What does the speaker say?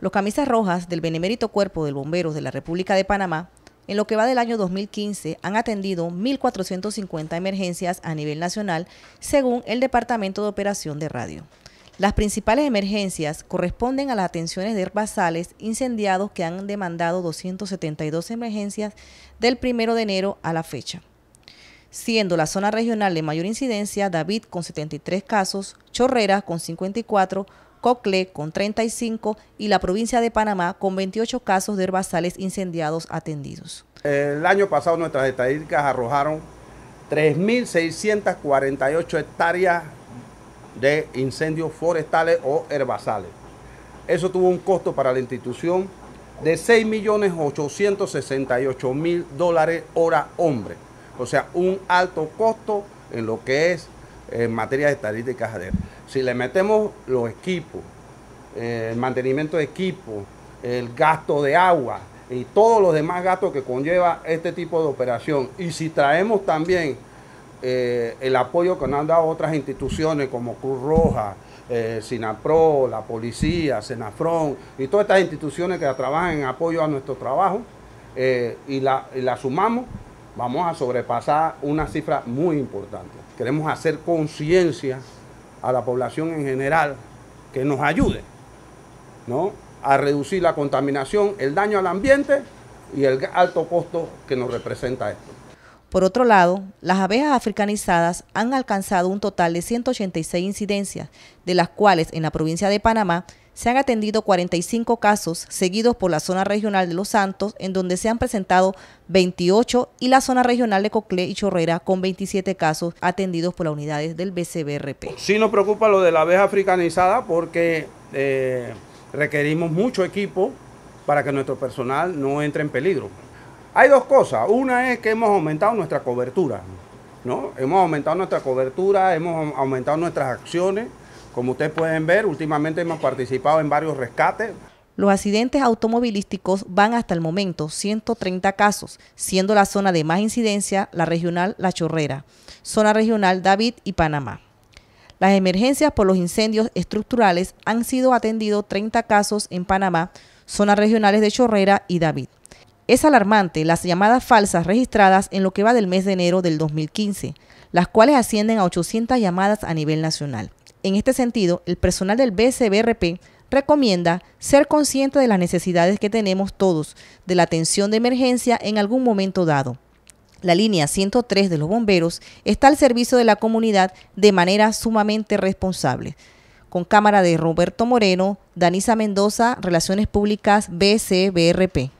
Los camisas rojas del Benemérito Cuerpo de Bomberos de la República de Panamá, en lo que va del año 2015, han atendido 1.450 emergencias a nivel nacional, según el Departamento de Operación de Radio. Las principales emergencias corresponden a las atenciones de herbazales incendiados que han demandado 272 emergencias del 1 de enero a la fecha siendo la zona regional de mayor incidencia David con 73 casos, Chorreras con 54, Cocle con 35 y la provincia de Panamá con 28 casos de herbazales incendiados atendidos. El año pasado nuestras estadísticas arrojaron 3.648 hectáreas de incendios forestales o herbazales. Eso tuvo un costo para la institución de 6.868.000 dólares hora hombre. O sea, un alto costo en lo que es en materia de estadísticas de si le metemos los equipos, eh, el mantenimiento de equipos, el gasto de agua y todos los demás gastos que conlleva este tipo de operación, y si traemos también eh, el apoyo que nos han dado otras instituciones como Cruz Roja, eh, Sinapro, la policía, SENAFRON y todas estas instituciones que trabajan en apoyo a nuestro trabajo eh, y, la, y la sumamos, vamos a sobrepasar una cifra muy importante. Queremos hacer conciencia a la población en general que nos ayude ¿no? a reducir la contaminación, el daño al ambiente y el alto costo que nos representa esto. Por otro lado, las abejas africanizadas han alcanzado un total de 186 incidencias, de las cuales en la provincia de Panamá se han atendido 45 casos seguidos por la zona regional de Los Santos, en donde se han presentado 28, y la zona regional de Coclé y Chorrera, con 27 casos atendidos por las unidades del BCBRP. Sí nos preocupa lo de la abeja africanizada porque eh, requerimos mucho equipo para que nuestro personal no entre en peligro. Hay dos cosas. Una es que hemos aumentado nuestra cobertura. ¿no? Hemos aumentado nuestra cobertura, hemos aumentado nuestras acciones como ustedes pueden ver, últimamente hemos participado en varios rescates. Los accidentes automovilísticos van hasta el momento 130 casos, siendo la zona de más incidencia la regional La Chorrera, zona regional David y Panamá. Las emergencias por los incendios estructurales han sido atendidos 30 casos en Panamá, zonas regionales de Chorrera y David. Es alarmante las llamadas falsas registradas en lo que va del mes de enero del 2015, las cuales ascienden a 800 llamadas a nivel nacional. En este sentido, el personal del BCBRP recomienda ser consciente de las necesidades que tenemos todos de la atención de emergencia en algún momento dado. La línea 103 de los bomberos está al servicio de la comunidad de manera sumamente responsable. Con cámara de Roberto Moreno, Danisa Mendoza, Relaciones Públicas, BCBRP.